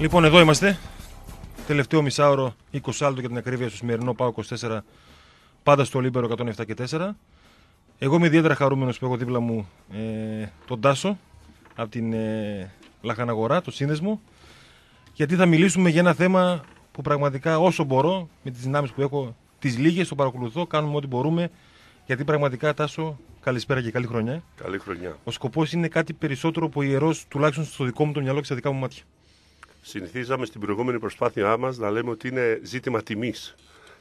Λοιπόν, εδώ είμαστε. Τελευταίο μισάωρο, 20 άλλο για την ακρίβεια στο σημερινό Πάο 24, πάντα στο Λίμπερο 107 και 4. Εγώ είμαι ιδιαίτερα χαρούμενος που έχω δίπλα μου ε, τον Τάσο από την ε, Λαχαναγορά, το σύνδεσμο. Γιατί θα μιλήσουμε για ένα θέμα που πραγματικά όσο μπορώ, με τις δυνάμεις που έχω, τις λίγες, το παρακολουθώ, κάνουμε ό,τι μπορούμε. Γιατί πραγματικά, Τάσο, καλησπέρα και καλή χρονιά. Καλή χρονιά. Ο σκοπός είναι κάτι περισσότερο από ιερός, τουλάχιστον στο δικό μου το μυαλό και στα δικά μου μάτια. Συνηθίζαμε στην προηγούμενη προσπάθειά μας να λέμε ότι είναι ζήτημα τιμής.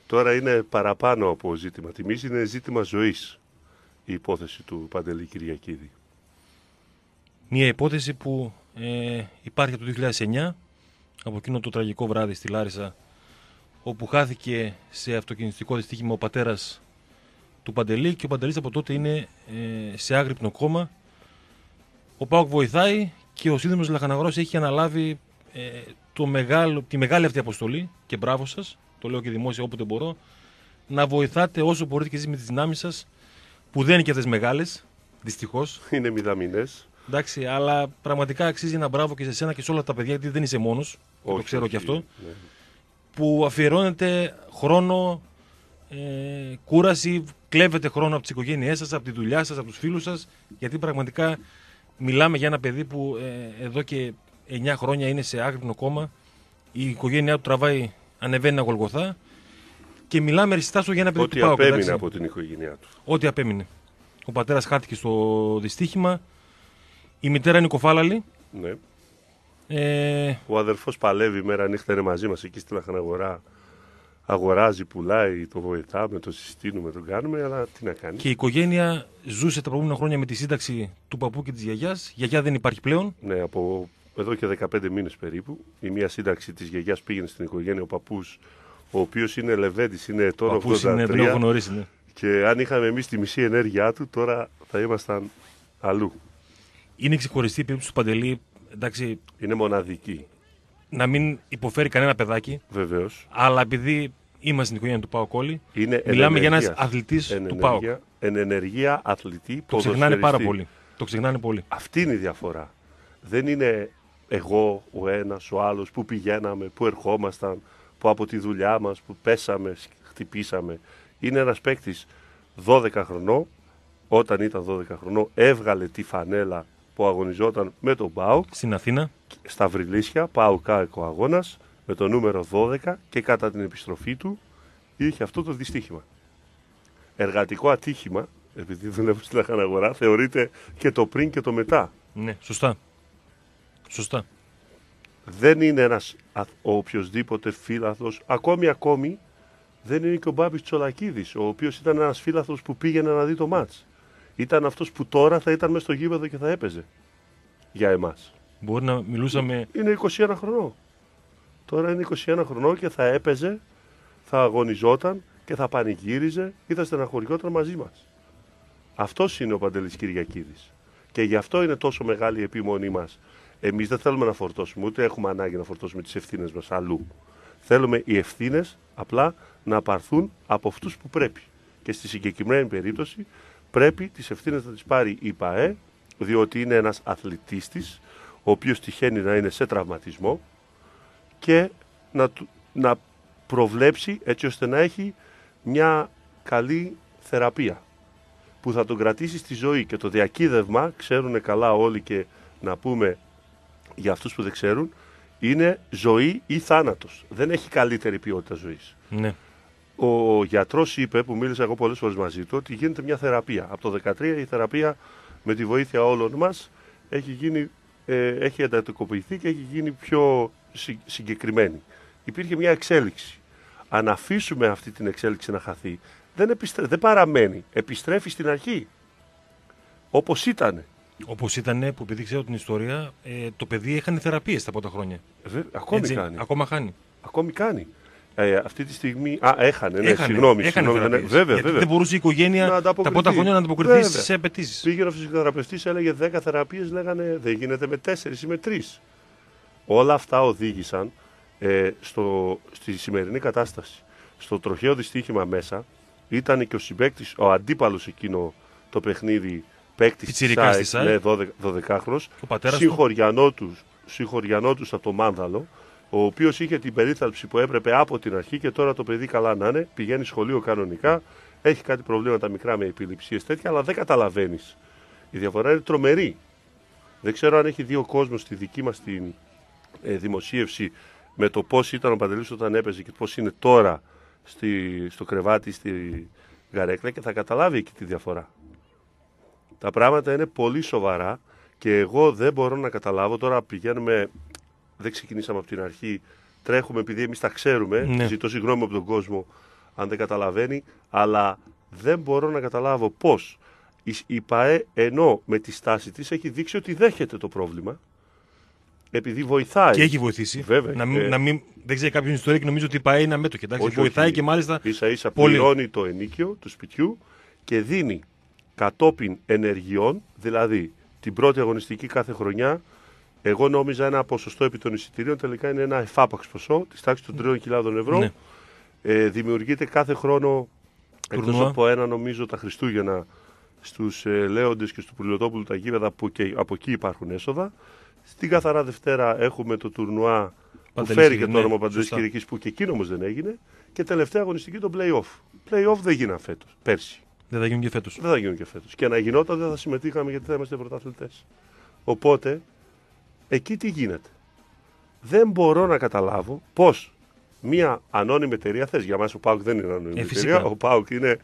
Τώρα είναι παραπάνω από ζήτημα τιμής, είναι ζήτημα ζωής η υπόθεση του Παντελή Κυριακίδη. Μια υπόθεση που ε, υπάρχει το 2009, από εκείνο το τραγικό βράδυ στη Λάρισα, όπου χάθηκε σε αυτοκινητικό δυστύχημα ο πατέρας του Παντελή και ο Παντελής από τότε είναι ε, σε άγρυπνο κόμμα. Ο Πάοκ βοηθάει και ο Σύνδεμος Λαχαναγρός έχει αναλάβει ε, το μεγάλο, τη μεγάλη αυτή αποστολή και μπράβο σας, το λέω και δημόσια όποτε μπορώ, να βοηθάτε όσο μπορείτε και εσείς με τις δυνάμεις σας, που δεν είναι και αυτές μεγάλες, δυστυχώς. Είναι μηδαμινές. Εντάξει, αλλά πραγματικά αξίζει ένα μπράβο και σε εσένα και σε όλα τα παιδιά, γιατί δεν είσαι μόνος. Το ξέρω όχι, και αυτό. Ναι. Που αφιερώνετε χρόνο, ε, κούραση, κλέβετε χρόνο από τις οικογένειές σας, από τη δουλειά σας, από τους φίλους σας, γιατί πραγματικά μιλάμε για ένα παιδί που ε, εδώ και 9 χρόνια είναι σε άγρυπνο κόμμα. Η οικογένειά του τραβάει, ανεβαίνει γολγοθά Και μιλάμε σου για ένα παιδί Ό,τι απέμεινε από την οικογένειά του. Ό,τι απέμεινε. Ο πατέρας χάθηκε στο δυστύχημα. Η μητέρα είναι κοφάλαλη. Ναι. Ε... Ο αδερφός παλεύει μέρα νύχτα είναι μαζί μας εκεί στην Αχαναγορά. Αγοράζει, πουλάει, το βοηθάμε, το συστήνουμε, το κάνουμε, αλλά τι να κάνει. Και η οικογένεια ζούσε τα προηγούμενα χρόνια με τη σύνταξη του παππού και της γιαγιάς. Γιαγιά δεν υπάρχει πλέον. Ναι, από εδώ και 15 μήνες περίπου. Η μία σύνταξη της γιαγιάς πήγαινε στην οικογένεια, ο παππούς, ο οποίος είναι Λεβέντης, είναι τώρα ο 83. Είναι, τον έχω γνωρίσει, ναι. Και αν είχαμε εμείς τη μισή ενέργειά του, τώρα θα ήμασταν αλλού. Είναι ξεχωριστή η περίπτωση του Παντελή, εντάξει... Είναι μοναδική. Να μην υποφέρει κανένα παιδάκι. Βεβαίως. Αλλά επειδή είμαστε στην οικογένεια του Πάου Κόλλη, μιλάμε για ένας αθλητής του Πάου. Εν ενεργεία, αθλητή, Το ξεχνάνε πάρα πολύ. Το ξεχνάνε πολύ. Αυτή είναι η διαφορά. Δεν είναι εγώ, ο ένας, ο άλλος, πού πηγαίναμε, πού ερχόμασταν, που από τη δουλειά μας, που πέσαμε, χτυπήσαμε. Είναι ένας παίκτης 12 χρονών, όταν ήταν 12 χρονών έβγαλε τη φανέλα που αγωνιζόταν με τον Παου. Στην Αθήνα. Στα βρυλισια Παου Πάουκ-Κάικο αγώνας, με το νούμερο 12 και κατά την επιστροφή του είχε αυτό το δυστύχημα. Εργατικό ατύχημα, επειδή δουλεύω στην αγορά, θεωρείται και το πριν και το μετά. Ναι, σωστά. Σωστά. Δεν είναι ένας ο οποιοδήποτε φύλαθο, ακόμη ακόμη δεν είναι και ο Μπάμπης Τσολακίδης, ο οποίος ήταν ένας φύλαθο που πήγαινε να δει το μάτς. Ήταν αυτός που τώρα θα ήταν μέσα στο γήπεδο και θα έπαιζε για εμάς. Μπορεί να μιλούσαμε... Είναι 21 χρονών. Τώρα είναι 21 χρονών και θα έπαιζε, θα αγωνιζόταν και θα πανηγύριζε ή θα στεναχωριόταν μαζί μας. Αυτός είναι ο παντέλη Κυριακίδης. Και γι' αυτό είναι τόσο μεγάλη η επιμονή μας. Εμείς δεν θέλουμε να φορτώσουμε, ούτε έχουμε ανάγκη να φορτώσουμε τις ευθύνες μας αλλού. Θέλουμε οι ευθύνες απλά να παρθούν από αυτούς που πρέπει. Και στη συγκεκριμένη περίπτωση πρέπει τις ευθύνες να τις πάρει η ΠαΕ, διότι είναι ένας αθλητή ο οποίος τυχαίνει να είναι σε τραυματισμό και να, να προβλέψει έτσι ώστε να έχει μια καλή θεραπεία που θα τον κρατήσει στη ζωή και το διακύδευμα, ξέρουν καλά όλοι και να πούμε για αυτούς που δεν ξέρουν, είναι ζωή ή θάνατος. Δεν έχει καλύτερη ποιότητα ζωής. Ναι. Ο γιατρός είπε, που μίλησα εγώ πολλές φορές μαζί του, ότι γίνεται μια θεραπεία. Από το 2013 η θεραπεία με τη βοήθεια όλων μας έχει, γίνει, ε, έχει εντατικοποιηθεί και έχει γίνει πιο συγκεκριμένη. Υπήρχε μια εξέλιξη. Αν αφήσουμε αυτή την εξέλιξη να χαθεί, δεν, επιστρέ... δεν παραμένει. Επιστρέφει στην αρχή. όπως ήταν. Όπως ήταν, που επειδή ξέρω την ιστορία, ε, το παιδί έχανε θεραπείες τα πρώτα χρόνια. Ε, ακόμη Έτσι, κάνει. Ακόμα Ακόμη κάνει. Ε, αυτή τη στιγμή. Α, έχανε, ναι, έχανε, συγγνώμη. Έχανε ναι, Δεν μπορούσε η οικογένεια τα πρώτα χρόνια να ανταποκριθεί σε απαιτήσεις. Πήγε ο φυσικοθεραπευτή, έλεγε 10 θεραπείες, λέγανε δεν γίνεται με 4 ή με 3. Όλα αυτά οδήγησαν ε, στο, στη σημερινή κατάσταση. Στο τροχαίο δυστύχημα μέσα ήταν και ο συμπέκτη, ο αντίπαλος εκείνο το παιχνίδι παίκτης της ναι, 12, 12χρονο. Συγχωριανό του από το Μάνδαλο, ο οποίος είχε την περίθαλψη που έπρεπε από την αρχή και τώρα το παιδί καλά να είναι, πηγαίνει σχολείο κανονικά, έχει κάτι προβλήματα μικρά με επιληψίες τέτοια, αλλά δεν καταλαβαίνεις. Η διαφορά είναι τρομερή. Δεν ξέρω αν έχει δύο κόσμο στη δική μας ε, δημοσίευση με το πώς ήταν ο Παντελής όταν έπαιζε και πώς είναι τώρα στη, στο κρεβάτι, στη γαρέκλα και θα καταλάβει εκεί τη διαφορά. Τα πράγματα είναι πολύ σοβαρά και εγώ δεν μπορώ να καταλάβω. Τώρα πηγαίνουμε, δεν ξεκινήσαμε από την αρχή, τρέχουμε επειδή εμείς τα ξέρουμε. Ναι. Ζητώ συγγνώμη από τον κόσμο αν δεν καταλαβαίνει, αλλά δεν μπορώ να καταλάβω πώς η ΠαΕ ενώ με τη στάση της έχει δείξει ότι δέχεται το πρόβλημα. Επειδή βοηθάει. Και έχει βοηθήσει. Βέβαια. Να μην, να μην, δεν ξέρει κάποιον ιστορία και νομίζω ότι η ΠαΕ είναι αμέτωχη. βοηθάει και μάλιστα. σα ίσα το ενίκιο του σπιτιού και δίνει κατόπιν ενεργειών, δηλαδή την πρώτη αγωνιστική κάθε χρονιά, εγώ νόμιζα ένα ποσοστό επί των εισιτηρίων, τελικά είναι ένα εφάπαξ ποσό της τάξης των 3.000 ευρώ. Ναι. Ε, δημιουργείται κάθε χρόνο εκτός από ένα, νομίζω, τα Χριστούγεννα στους ε, Λέοντες και στο Πουλιοτόπουλου τα γήπεδα που και, από εκεί υπάρχουν έσοδα. Στην καθαρά Δευτέρα έχουμε το τουρνουά που φέρει και το ναι, όνομα Παντελής Παντελή που και εκείνο όμως δεν έγινε. Και τελευταία αγωνιστική το playoff. Playoff δεν γίνανε φέτος, πέρσι. Δεν θα γίνουν και φέτος. Δεν θα γίνουν και φέτος. Και να γινόταν δεν θα συμμετείχαμε γιατί θα είμαστε πρωταθλητές. Οπότε, εκεί τι γίνεται. Δεν μπορώ να καταλάβω πώς μια ανώνυμη εταιρεία θες. Για μας ο Πάουκ δεν είναι ανώνυμη ε, εταιρεία. Ο Πάουκ είναι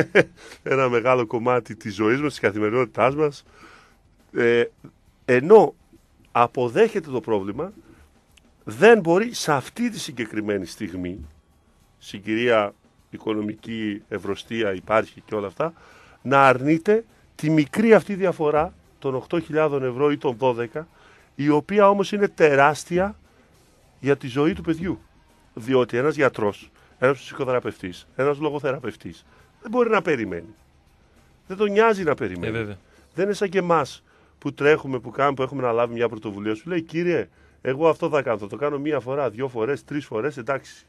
ένα μεγάλο κομμάτι της ζωής μας, της καθημερινότητάς μας. Ε, ενώ αποδέχεται το πρόβλημα, δεν μπορεί σε αυτή τη συγκεκριμένη στιγμή, συγκυρία οικονομική ευρωστία υπάρχει και όλα αυτά, να αρνείται τη μικρή αυτή διαφορά των 8.000 ευρώ ή των 12, η οποία όμως είναι τεράστια για τη ζωή του παιδιού. Διότι ένας γιατρός, ένας ψυχοθεραπευτής, ένας λογοθεραπευτής δεν μπορεί να περιμένει. Δεν τον νοιάζει να περιμένει. Ε, δεν είναι σαν και εμάς που τρέχουμε, που κάνουμε, που έχουμε να λάβει μια πρωτοβουλία. Σου λέει, κύριε, εγώ αυτό θα κάνω. Θα το κάνω μία φορά, δύο φορές, τρεις φορές, εντάξει.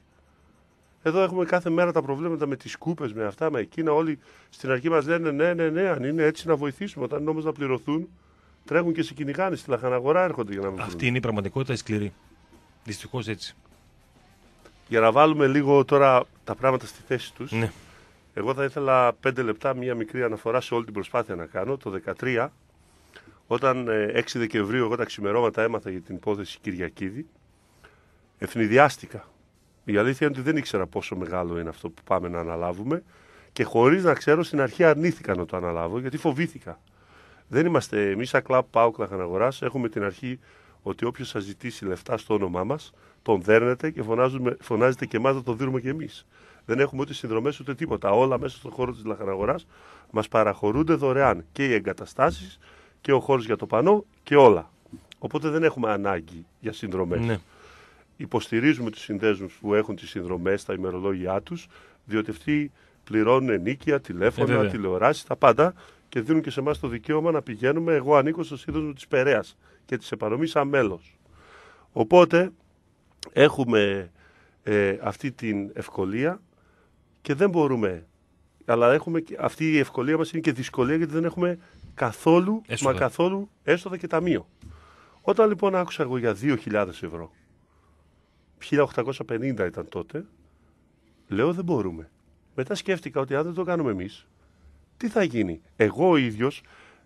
Εδώ έχουμε κάθε μέρα τα προβλήματα με τις κούπες, με αυτά, με εκείνα. Όλοι στην αρχή μας λένε ναι, ναι, ναι, αν είναι έτσι να βοηθήσουμε. Όταν είναι όμως να πληρωθούν, τρέχουν και σε κυνηγάνε στη λαχαναγορά, έρχονται για να βοηθήσουν. Αυτή είναι η πραγματικότητα η σκληρή. Δυστυχώς έτσι. Για να βάλουμε λίγο τώρα τα πράγματα στη θέση τους. Ναι. Εγώ θα ήθελα πέντε λεπτά μία μικρή αναφορά σε όλη την προσπάθεια να κάνω. Το 2013, όταν 6 ε, Δεκεμβρίου εγώ τα ξημερώματα έμαθα για την υπόθεση Κυριακίδη, ευνηδιάστηκα η αλήθεια είναι ότι δεν ήξερα πόσο μεγάλο είναι αυτό που πάμε να αναλάβουμε και χωρίς να ξέρω στην αρχή αρνήθηκα να το αναλάβω γιατί φοβήθηκα. Δεν είμαστε εμείς σαν πάω κλαχαν αγορά. Έχουμε την αρχή ότι όποιος σας ζητήσει λεφτά στο όνομά μας, τον δέρνετε και φωνάζετε και εμάς να το δίνουμε και εμείς. Δεν έχουμε ούτε συνδρομές ούτε τίποτα. Όλα μέσα στον χώρο της Λαχαναγοράς μας παραχωρούνται δωρεάν και οι εγκαταστάσεις και ο χώρος για το πανό και όλα. Οπότε δεν έχουμε ανάγκη για συνδρομές. Ναι υποστηρίζουμε τους συνδέσμους που έχουν τις συνδρομές, τα ημερολόγια τους, διότι αυτοί πληρώνουν ενίκεια, ε, τηλέφωνα, ε, τηλεοράσεις, τα πάντα και δίνουν και σε εμάς το δικαίωμα να πηγαίνουμε. Εγώ ανήκω στο σύνδεσμο της Περέας και της επανομής σαν μέλος. Οπότε έχουμε ε, αυτή την ευκολία και δεν μπορούμε. Αλλά έχουμε, αυτή η ευκολία μας είναι και δυσκολία γιατί δεν έχουμε καθόλου, μα καθόλου έσοδα και ταμείο. Όταν λοιπόν άκουσα εγώ για 2.000 ευρώ, 1850 ήταν τότε. Λέω δεν μπορούμε. Μετά σκέφτηκα ότι αν δεν το κάνουμε εμείς, τι θα γίνει. Εγώ ο ίδιος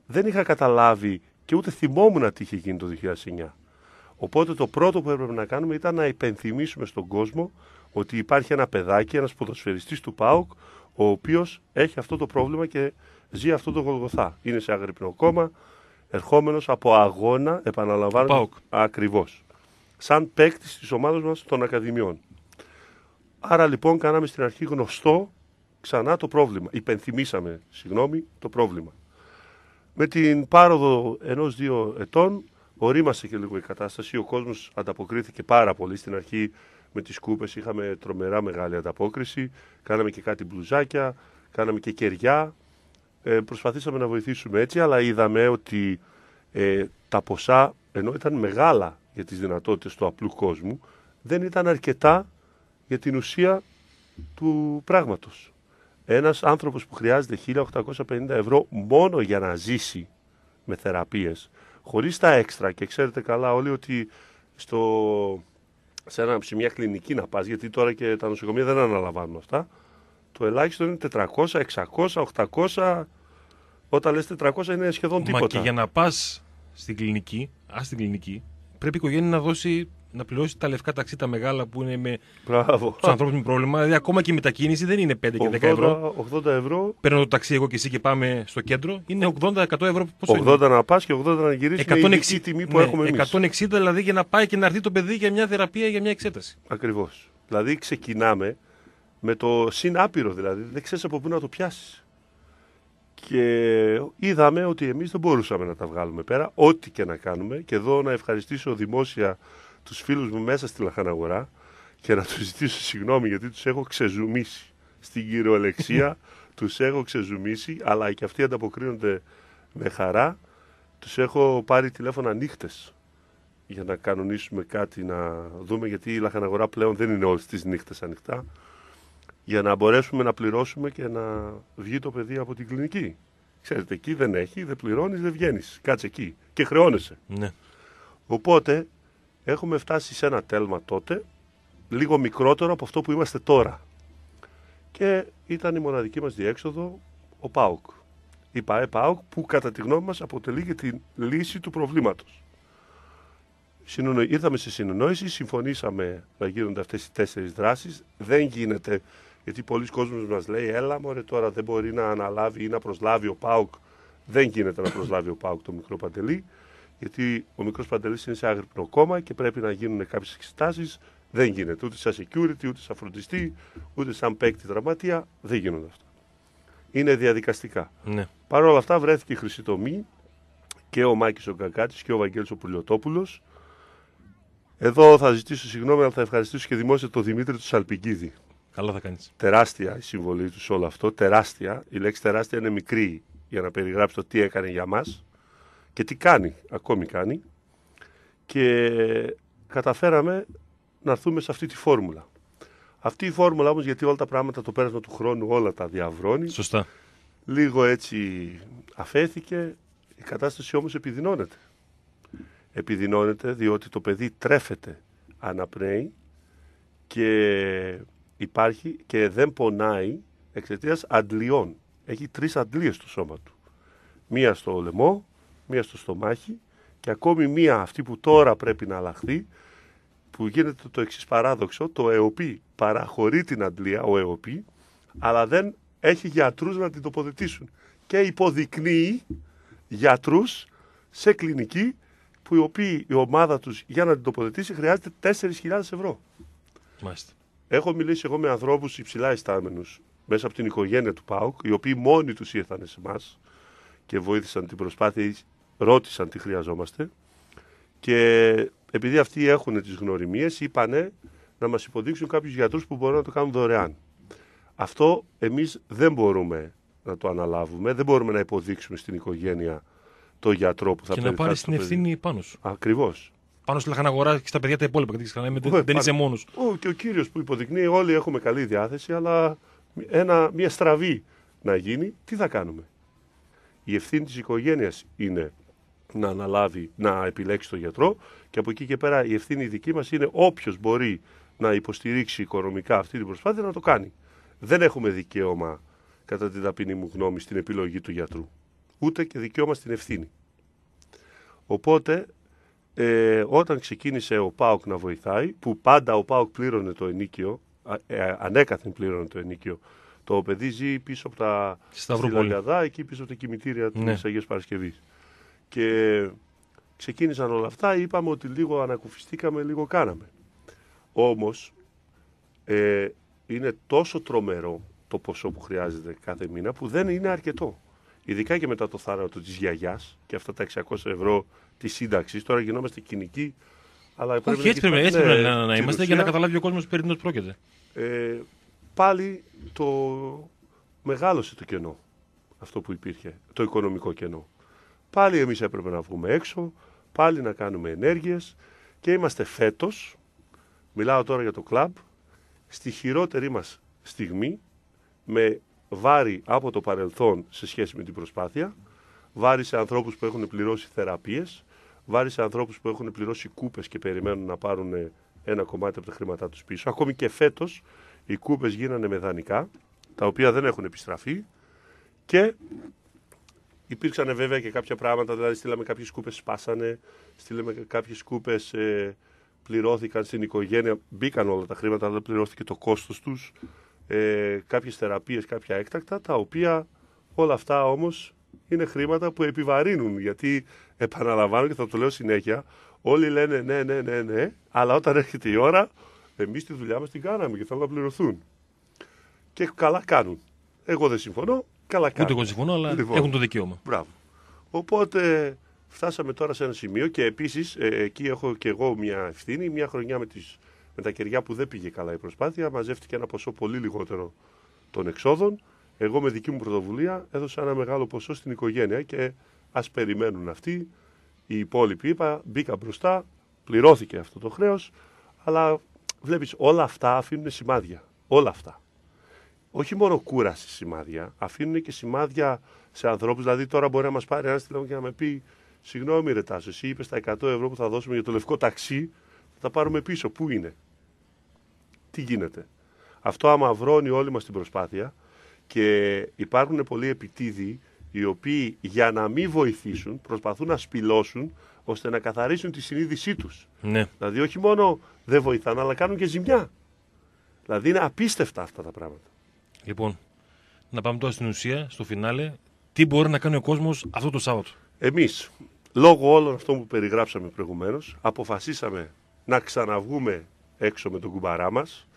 δεν είχα καταλάβει και ούτε θυμόμουν τι είχε γίνει το 2009. Οπότε το πρώτο που έπρεπε να κάνουμε ήταν να υπενθυμίσουμε στον κόσμο ότι υπάρχει ένα παιδάκι, ένας ποδοσφαιριστής του ΠΑΟΚ, ο οποίος έχει αυτό το πρόβλημα και ζει αυτό το γολγοθά. Είναι σε αγρυπνοκόμα, ερχόμενος από αγώνα, επαναλαμβάνω, ακριβώς σαν παίκτη της ομάδας μας των Ακαδημιών. Άρα λοιπόν κάναμε στην αρχή γνωστό ξανά το πρόβλημα. Υπενθυμίσαμε, συγγνώμη, το πρόβλημα. Με την πάροδο ενό-δύο ετών ορίμασε και λίγο η κατάσταση. Ο κόσμος ανταποκρίθηκε πάρα πολύ στην αρχή με τις κούπες είχαμε τρομερά μεγάλη ανταπόκριση, κάναμε και κάτι μπλουζάκια, κάναμε και κεριά, ε, προσπαθήσαμε να βοηθήσουμε έτσι, αλλά είδαμε ότι ε, τα ποσά, ενώ ήταν μεγάλα για τις δυνατότητες του απλού κόσμου, δεν ήταν αρκετά για την ουσία του πράγματος. Ένας άνθρωπος που χρειάζεται 1850 ευρώ μόνο για να ζήσει με θεραπείες, χωρίς τα έξτρα και ξέρετε καλά όλοι ότι στο, σε, ένα, σε μια κλινική να πας, γιατί τώρα και τα νοσοκομεία δεν αναλαμβάνουν αυτά, το ελάχιστο είναι 400, 600, 800, όταν λες 400 είναι σχεδόν τίποτα. Μα και για να πας στην κλινική, ας στην κλινική, πρέπει η οικογένεια να δώσει να πληρώσει τα λευκά ταξί τα μεγάλα που είναι με τους ανθρώπους με πρόβλημα. Δηλαδή, ακόμα και η μετακίνηση δεν είναι 5 και 10 ευρώ. 80 ευρώ. Παίρνω το ταξί εγώ και εσύ και πάμε στο κέντρο. Είναι 80-100 ε, ευρώ. Πόσο 80 είναι? να πας και 80 να γυρίσεις. 160 η τιμή που ναι, έχουμε εμείς. 160 δηλαδή για να πάει και να έρθει το παιδί για μια θεραπεία για μια εξέταση. Ακριβώς. Δηλαδή, ξεκινάμε με το συνάπειρο δηλαδή. Δεν ξέρεις από πού να το πιάσεις. Και είδαμε ότι εμείς δεν μπορούσαμε να τα βγάλουμε πέρα, ό,τι και να κάνουμε. Και εδώ να ευχαριστήσω δημόσια τους φίλους μου μέσα στη Λαχαναγορά και να τους ζητήσω συγγνώμη γιατί τους έχω ξεζουμίσει στην κυριολεξία. τους έχω ξεζουμίσει, αλλά και αυτοί ανταποκρίνονται με χαρά. Τους έχω πάρει τηλέφωνα νύχτες για να κανονίσουμε κάτι, να δούμε, γιατί η Λαχαναγορά πλέον δεν είναι όλες τις νύχτες ανοιχτά για να μπορέσουμε να πληρώσουμε και να βγει το παιδί από την κλινική. Ξέρετε, εκεί δεν έχει, δεν πληρώνεις, δεν βγαίνεις. Κάτσε εκεί και χρεώνεσαι. Ναι. Οπότε έχουμε φτάσει σε ένα τέλμα τότε, λίγο μικρότερο από αυτό που είμαστε τώρα. Και ήταν η μοναδική μας διέξοδο ο ΠΑΟΚ. Η ΠΑΕ ΠΑΟΚ που κατά τη γνώμη μας αποτελεί και τη λύση του προβλήματος. Ήρθαμε σε συνεννόηση, συμφωνήσαμε να γίνονται αυτές οι τέσσερις δράσεις, Δεν γίνεται γιατί πολλοί κόσμοι μας λέει, έλα μωρέ τώρα δεν μπορεί να αναλάβει ή να προσλάβει ο ΠΑΟΚ. Δεν γίνεται να προσλάβει ο ΠΑΟΚ το μικρό Παντελή, γιατί ο μικρός Παντελής είναι σε άγρυπνο κόμμα και πρέπει να γίνουν κάποιες εξετάσεις. Δεν γίνεται ούτε σαν security, ούτε σαν φροντιστή, ούτε σαν παίκτη δραματεία. Δεν γίνονται αυτά. Είναι διαδικαστικά. Ναι. Παρ' όλα αυτά βρέθηκε η χρυσή τομή και ο Μάκης ο Κακάτης και ο Βαγγέλης ο Εδώ θα ζητήσω συγγνώμη, αλλά θα ευχαριστήσω και δημόσια τον Δημήτρη του Σαλπικίδη. Καλά θα κάνεις. Τεράστια η συμβολή του σε όλο αυτό. Τεράστια. Η λέξη τεράστια είναι μικρή για να περιγράψεις το τι έκανε για μας και τι κάνει, ακόμη κάνει. Και καταφέραμε να έρθουμε σε αυτή τη φόρμουλα. Αυτή η φόρμουλα όμως, γιατί όλα τα πράγματα, το πέρασμα του χρόνου, όλα τα διαβρώνει. Σωστά. Λίγο έτσι αφέθηκε, η κατάσταση όμως επιδεινώνεται. Επιδεινώνεται διότι το παιδί τρέφεται, αναπνέει και υπάρχει και δεν πονάει εξαιτίας αντλειών. Έχει τρεις αντλίες στο σώμα του. Μία στο λαιμό, μία στο στομάχι και ακόμη μία αυτή που τώρα πρέπει να αλλάχθει, που γίνεται το εξής παράδοξο, το ΕΟΠΗ παραχωρεί την αντλία, ο ΕΟΠΗ, αλλά δεν έχει γιατρούς να την τοποθετήσουν και υποδεικνύει γιατρούς σε κλινική που η ομάδα τους για να την τοποθετήσει χρειάζεται 4.000 ευρώ. Μάλιστα. Έχω μιλήσει εγώ με ανθρώπους υψηλά ιστάμενου μέσα από την οικογένεια του ΠΑΟΚ, οι οποίοι μόνοι τους ήρθαν σε εμάς και βοήθησαν την προσπάθεια, ρώτησαν τι χρειαζόμαστε. Και επειδή αυτοί έχουν τις γνωριμίες, είπανε να μας υποδείξουν κάποιους γιατρούς που μπορούν να το κάνουν δωρεάν. Αυτό εμείς δεν μπορούμε να το αναλάβουμε, δεν μπορούμε να υποδείξουμε στην οικογένεια το γιατρό που θα Και να πάρει την ευθύνη πάνω σου. Ακριβώς πάνω στην λαχαναγορά και στα παιδιά τα υπόλοιπα. Γιατί δεν, δεν είσαι μόνο. Και ο κύριος που υποδεικνύει, όλοι έχουμε καλή διάθεση, αλλά ένα, μια στραβή να γίνει, τι θα κάνουμε. Η ευθύνη της οικογένειας είναι να αναλάβει, να επιλέξει τον γιατρό και από εκεί και πέρα η ευθύνη δική μας είναι όποιος μπορεί να υποστηρίξει οικονομικά αυτή την προσπάθεια να το κάνει. Δεν έχουμε δικαίωμα, κατά την ταπεινή μου γνώμη, στην επιλογή του γιατρού. Ούτε και δικαίωμα στην ευθύνη. Οπότε ε, όταν ξεκίνησε ο ΠΑΟΚ να βοηθάει, που πάντα ο ΠΑΟΚ πλήρωνε το ενίκιο, ε, ανέκαθεν πλήρωνε το ενίκιο, το παιδί ζει πίσω από τα Σταυροπολιαδά, εκεί πίσω από τα κημητήρια ναι. της Αγίας Παρασκευής. Και ξεκίνησαν όλα αυτά, είπαμε ότι λίγο ανακουφιστήκαμε, λίγο κάναμε. Όμως, ε, είναι τόσο τρομερό το ποσό που χρειάζεται κάθε μήνα που δεν είναι αρκετό ειδικά και μετά το θάνατο της γιαγιάς και αυτά τα 600 ευρώ της σύνταξης. Τώρα γινόμαστε κοινικοί. Αλλά Όχι, πρέπει έτσι πρέπει, έτσι πρέπει να, να είμαστε για να καταλάβει ο κόσμος περί πρόκειται. Ε, πάλι το μεγάλωσε το κενό αυτό που υπήρχε, το οικονομικό κενό. Πάλι εμείς έπρεπε να βγούμε έξω, πάλι να κάνουμε ενέργειες και είμαστε φέτος, μιλάω τώρα για το κλαμπ, στη χειρότερη μας στιγμή με βάρη από το παρελθόν σε σχέση με την προσπάθεια, βάρη σε ανθρώπους που έχουν πληρώσει θεραπείες, βάρη σε ανθρώπους που έχουν πληρώσει κούπες και περιμένουν να πάρουν ένα κομμάτι από τα χρήματά τους πίσω. Ακόμη και φέτος οι κούπες γίνανε με δανεικά, τα οποία δεν έχουν επιστραφεί και υπήρξαν βέβαια και κάποια πράγματα, δηλαδή στείλαμε κάποιες κούπες σπάσανε, στείλαμε κάποιες κούπες ε, πληρώθηκαν στην οικογένεια, μπήκαν όλα τα χρήματα, αλλά πληρώθηκε το κόστος τους ε, κάποιες θεραπείες, κάποια έκτακτα, τα οποία όλα αυτά όμως είναι χρήματα που επιβαρύνουν, γιατί επαναλαμβάνω και θα το λέω συνέχεια, όλοι λένε ναι, ναι, ναι, ναι, αλλά όταν έρχεται η ώρα, εμείς τη δουλειά μας την κάναμε και θέλουν να πληρωθούν. Και καλά κάνουν. Εγώ δεν συμφωνώ, καλά κάνουν. Ούτε εγώ συμφωνώ, αλλά λοιπόν, έχουν το δικαίωμα. Μπράβο. Οπότε φτάσαμε τώρα σε ένα σημείο και επίσης ε, εκεί έχω και εγώ μια ευθύνη, μια χρονιά με τις με τα κεριά που δεν πήγε καλά η προσπάθεια, μαζεύτηκε ένα ποσό πολύ λιγότερο των εξόδων. Εγώ με δική μου πρωτοβουλία έδωσα ένα μεγάλο ποσό στην οικογένεια και ας περιμένουν αυτοί. Οι υπόλοιποι είπα, μπήκα μπροστά, πληρώθηκε αυτό το χρέος, αλλά βλέπεις όλα αυτά αφήνουν σημάδια. Όλα αυτά. Όχι μόνο κούραση σημάδια, αφήνουν και σημάδια σε ανθρώπους. Δηλαδή, τώρα μπορεί να μας πάρει ένας τηλέφωνο και να με πει: Συγγνώμη, Ρετάσο, εσύ είπες τα 100 ευρώ που θα δώσουμε για το λευκό ταξί, τα πάρουμε πίσω. Πού είναι. Τι γίνεται. Αυτό αμαυρώνει όλη μας την προσπάθεια και υπάρχουν πολλοί επιτίδιοι οι οποίοι για να μην βοηθήσουν προσπαθούν να σπηλώσουν ώστε να καθαρίσουν τη συνείδησή τους. Ναι. Δηλαδή όχι μόνο δεν βοηθάνε αλλά κάνουν και ζημιά. Δηλαδή είναι απίστευτα αυτά τα πράγματα. Λοιπόν, να πάμε τώρα στην ουσία, στο φινάλε. Τι μπορεί να κάνει ο κόσμος αυτό το Σάββατο. Εμείς, λόγω όλων αυτών που περιγράψαμε προηγουμένως, αποφασίσαμε να ξαναβγούμε έξω με τον κουμπαρά μας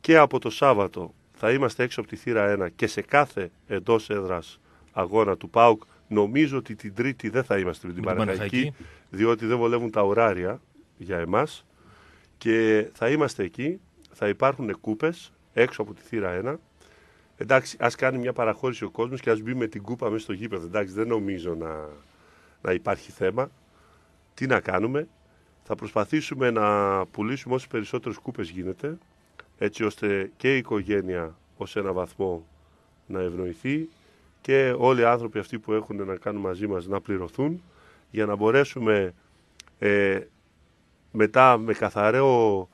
και από το Σάββατο θα είμαστε έξω από τη θύρα 1 και σε κάθε εντός έδρας αγώνα του ΠΑΟΚ νομίζω ότι την Τρίτη δεν θα είμαστε με την Παναγιακή διότι δεν βολεύουν τα ωράρια για εμάς και θα είμαστε εκεί, θα υπάρχουν κούπες έξω από τη θύρα 1 Εντάξει, ας κάνει μια παραχώρηση ο κόσμος και ας μπει με την κούπα μέσα στο γήπεδο. Εντάξει, δεν νομίζω να, να υπάρχει θέμα. Τι να κάνουμε, θα προσπαθήσουμε να πουλήσουμε όσες περισσότερες κούπες γίνεται, έτσι ώστε και η οικογένεια ως ένα βαθμό να ευνοηθεί και όλοι οι άνθρωποι αυτοί που έχουν να κάνουν μαζί μας να πληρωθούν για να μπορέσουμε ε, μετά με καθαρό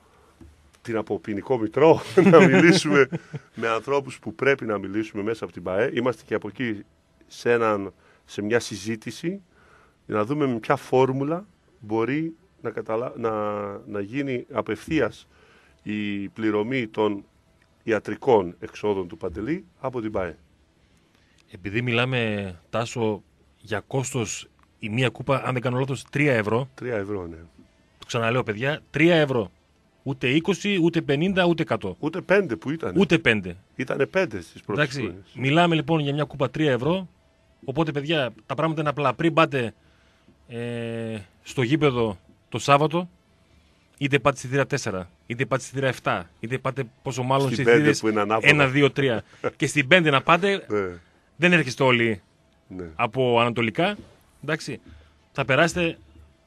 την αποποινικό μητρό να μιλήσουμε με ανθρώπους που πρέπει να μιλήσουμε μέσα από την ΠαΕ. Είμαστε και από εκεί σε, σε μια συζήτηση για να δούμε με ποια φόρμουλα μπορεί να, καταλα... να, να γίνει απευθείας η πληρωμή των ιατρικών εξόδων του Παντελή από την ΠΑΕ. Επειδή μιλάμε, Τάσο, για κόστος η μία κούπα, αν δεν κάνω λάθος, 3 ευρώ. 3 ευρώ, ναι. Το ξαναλέω, παιδιά, 3 ευρώ. Ούτε 20, ούτε 50, ούτε 100. Ούτε 5 που ήταν. Ούτε 5. Ήτανε 5 στις πρώτες Εντάξει, χρόνες. μιλάμε λοιπόν για μια κούπα 3 ευρώ. Οπότε, παιδιά, τα πράγματα είναι απλά. Πριν πάτε ε, στο γήπεδο το Σάββατο, είτε πάτε στη θύρα 4, είτε πάτε στη θύρα 7, είτε πάτε πόσο μάλλον στη θύρα 1, 2, 3. και στην 5 να πάτε, ναι. δεν έρχεστε όλοι ναι. από ανατολικά. Εντάξει, θα περάσετε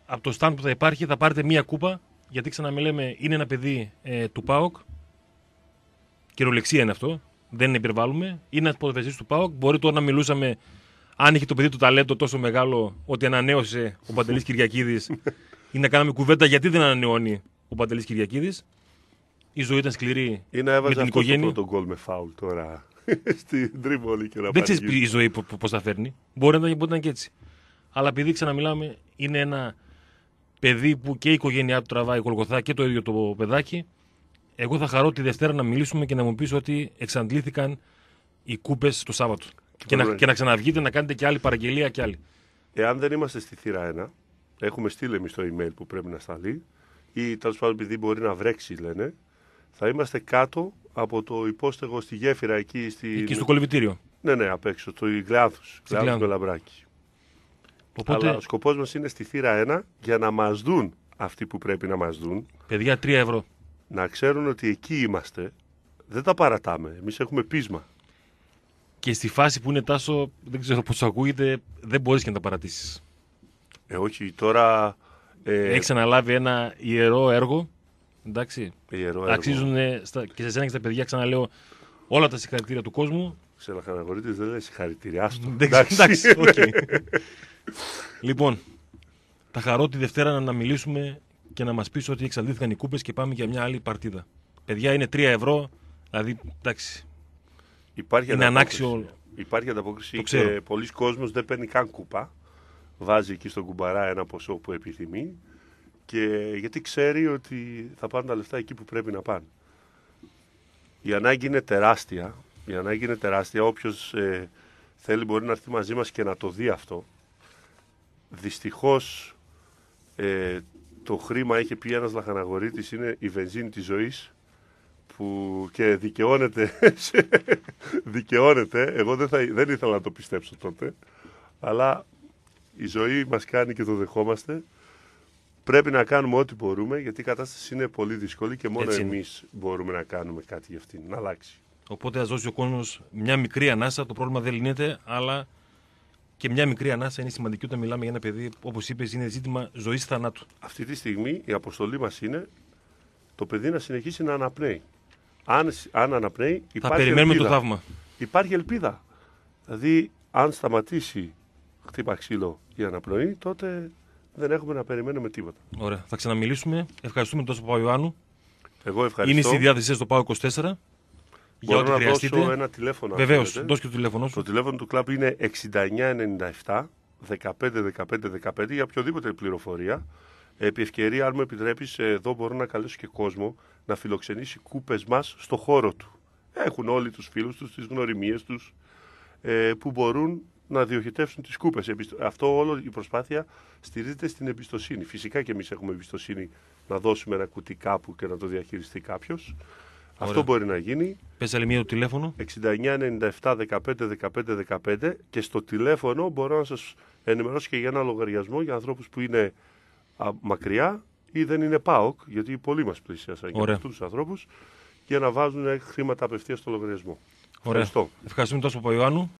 από το stand που θα υπάρχει, θα πάρετε μία κούπα. Γιατί ξαναμιλέμε, είναι ένα παιδί ε, του ΠΑΟΚ. Κυριολεξία είναι αυτό. Δεν υπερβάλλουμε. Είναι ένας ποδοσφαιριστή του ΠΑΟΚ. Μπορεί τώρα να μιλούσαμε αν είχε το παιδί του ταλέντο τόσο μεγάλο ότι ανανέωσε ο Παντελής Κυριακίδης ή να κάναμε κουβέντα γιατί δεν ανανεώνει ο Παντελής Κυριακίδης. Η ζωή ήταν σκληρή ηταν σκληρη να με την οικογένεια. Δεν το γκολ με φάουλ τώρα στην τριβολή και να Δεν ξέρεις η ζωή πώς θα φέρνει. Μπορεί να ήταν και έτσι. Αλλά επειδή ξαναμιλάμε, είναι ένα παιδί που και η οικογένειά του τραβάει κολγοθά και το ίδιο το παιδάκι. Εγώ θα χαρώ τη Δευτέρα να μιλήσουμε και να μου πεις ότι εξαντλήθηκαν οι κούπες το Σάββατο. Και, να, και να ξαναβγείτε να κάνετε και άλλη παραγγελία και άλλη. Εάν δεν είμαστε στη θύρα Έχουμε στείλει εμείς το email που πρέπει να σταλεί ή τέλος πάντων επειδή μπορεί να βρέξει, λένε. Θα είμαστε κάτω από το υπόστεγο στη γέφυρα εκεί. Στη... Εκεί στο κολυμπητήριο. Ναι, ναι, απ' έξω. Το Ιγκλάδου. Ιγκλάδου με λαμπράκι. Οπότε... Αλλά ο σκοπός μας είναι στη θύρα 1 για να μας δουν αυτοί που πρέπει να μας δουν. Παιδιά, 3 ευρώ. Να ξέρουν ότι εκεί είμαστε. Δεν τα παρατάμε. Εμείς έχουμε πείσμα. Και στη φάση που είναι τάσο, δεν ξέρω πώς ακούγεται, δεν μπορείς και να τα παρατήσεις. Ε, όχι, τώρα... Ε... Έχεις αναλάβει ένα ιερό έργο, εντάξει. Ε, ιερό Αξίζουν ε, Στα... και σε εσένα και στα παιδιά, ξαναλέω, όλα τα συγχαρητήρια του κόσμου. Ξελαχαναγορείτε, δεν λέει συγχαρητήρια, άστο. εντάξει, εντάξει, okay. λοιπόν, τα χαρώ τη Δευτέρα να μιλήσουμε και να μας πεις ότι εξαντλήθηκαν οι κούπες και πάμε για μια άλλη παρτίδα. Παιδιά, είναι 3 ευρώ, δηλαδή, εντάξει, Υπάρχει είναι ανάξιο όλο. Υπάρχει ανταπόκριση και πολλοί κόσμος δεν παίρνει καν κούπα βάζει εκεί στον κουμπαρά ένα ποσό που επιθυμεί και γιατί ξέρει ότι θα πάνε τα λεφτά εκεί που πρέπει να πάνε. Η ανάγκη είναι τεράστια. Η ανάγκη είναι τεράστια. Όποιος ε, θέλει μπορεί να έρθει μαζί μας και να το δει αυτό. Δυστυχώς ε, το χρήμα, έχει πει ένας λαχαναγορίτης, είναι η βενζίνη της ζωής που και δικαιώνεται, δικαιώνεται. εγώ δεν ήθελα να το πιστέψω τότε, αλλά η ζωή μας κάνει και το δεχόμαστε. Πρέπει να κάνουμε ό,τι μπορούμε, γιατί η κατάσταση είναι πολύ δύσκολη και μόνο εμείς μπορούμε να κάνουμε κάτι για αυτήν, να αλλάξει. Οπότε ας δώσει ο κόσμος μια μικρή ανάσα. Το πρόβλημα δεν λύνεται, αλλά και μια μικρή ανάσα είναι σημαντική όταν μιλάμε για ένα παιδί, όπως είπες, είναι ζήτημα ζωής θανάτου. Αυτή τη στιγμή η αποστολή μας είναι το παιδί να συνεχίσει να αναπνέει. Αν, αν αναπνέει, υπάρχει. Θα περιμένουμε ελπίδα. το θαύμα. Υπάρχει ελπίδα. Δηλαδή, αν σταματήσει χτύπα ξύλο η αναπνοή, τότε δεν έχουμε να περιμένουμε τίποτα. Ωραία. Θα ξαναμιλήσουμε. Ευχαριστούμε τον Παπα Ιωάννου. Εγώ ευχαριστώ. Είναι στη διάθεσή το ΠΑΟ 24. για ό,τι να χρειαστείτε. δώσω ένα τηλέφωνο. Βεβαίω, δώσ' και το τηλέφωνο σου. Το τηλέφωνο του κλαμπ είναι 6997 151515 15 για οποιοδήποτε πληροφορία. Επί ευκαιρία, αν μου επιτρέπεις, εδώ μπορώ να καλέσω και κόσμο να φιλοξενήσει κούπες μας στο χώρο του. Έχουν όλοι τους φίλους τους, τις γνωριμίες τους, ε, που μπορούν να διοχετεύσουν τις κούπες. Αυτό όλο η προσπάθεια στηρίζεται στην εμπιστοσύνη. Φυσικά και εμείς έχουμε εμπιστοσύνη να δώσουμε ένα κουτί κάπου και να το διαχειριστεί κάποιος. Αυτό μπορεί να γίνει. Πες άλλη μία το τηλέφωνο. 69 97 15 15 15 και στο τηλέφωνο μπορώ να σας ενημερώσω και για ένα λογαριασμό για ανθρώπους που είναι μακριά ή δεν είναι ΠΑΟΚ, γιατί πολλοί μας πλησίασαν για αυτούς τους ανθρώπους, για να βάζουν χρήματα απευθείας στο λογαριασμό. Ωραία. Ευχαριστώ. Ευχαριστούμε τόσο που Ιωάννου.